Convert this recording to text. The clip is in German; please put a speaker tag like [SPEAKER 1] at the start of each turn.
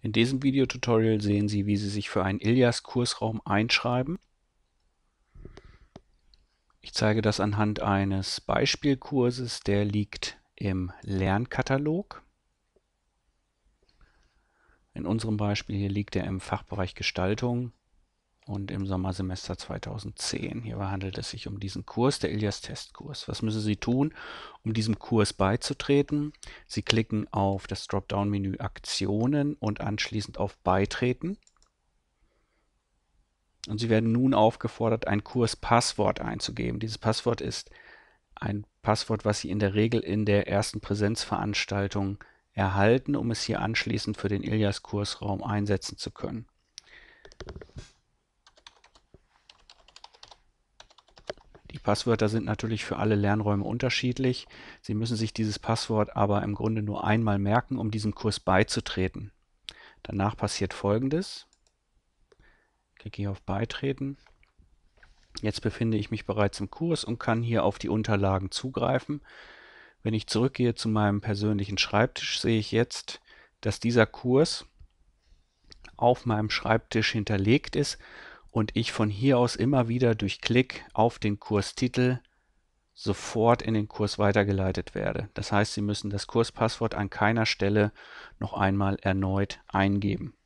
[SPEAKER 1] In diesem Videotutorial sehen Sie, wie Sie sich für einen Ilias-Kursraum einschreiben. Ich zeige das anhand eines Beispielkurses, der liegt im Lernkatalog. In unserem Beispiel hier liegt er im Fachbereich Gestaltung und im Sommersemester 2010. Hierbei handelt es sich um diesen Kurs, der Ilias-Testkurs. Was müssen Sie tun, um diesem Kurs beizutreten? Sie klicken auf das Dropdown-Menü Aktionen und anschließend auf Beitreten. Und Sie werden nun aufgefordert, ein Kurspasswort einzugeben. Dieses Passwort ist ein Passwort, was Sie in der Regel in der ersten Präsenzveranstaltung erhalten, um es hier anschließend für den Ilias-Kursraum einsetzen zu können. Passwörter sind natürlich für alle Lernräume unterschiedlich. Sie müssen sich dieses Passwort aber im Grunde nur einmal merken, um diesem Kurs beizutreten. Danach passiert folgendes. Klicke hier auf Beitreten. Jetzt befinde ich mich bereits im Kurs und kann hier auf die Unterlagen zugreifen. Wenn ich zurückgehe zu meinem persönlichen Schreibtisch, sehe ich jetzt, dass dieser Kurs auf meinem Schreibtisch hinterlegt ist und ich von hier aus immer wieder durch Klick auf den Kurstitel sofort in den Kurs weitergeleitet werde. Das heißt, Sie müssen das Kurspasswort an keiner Stelle noch einmal erneut eingeben.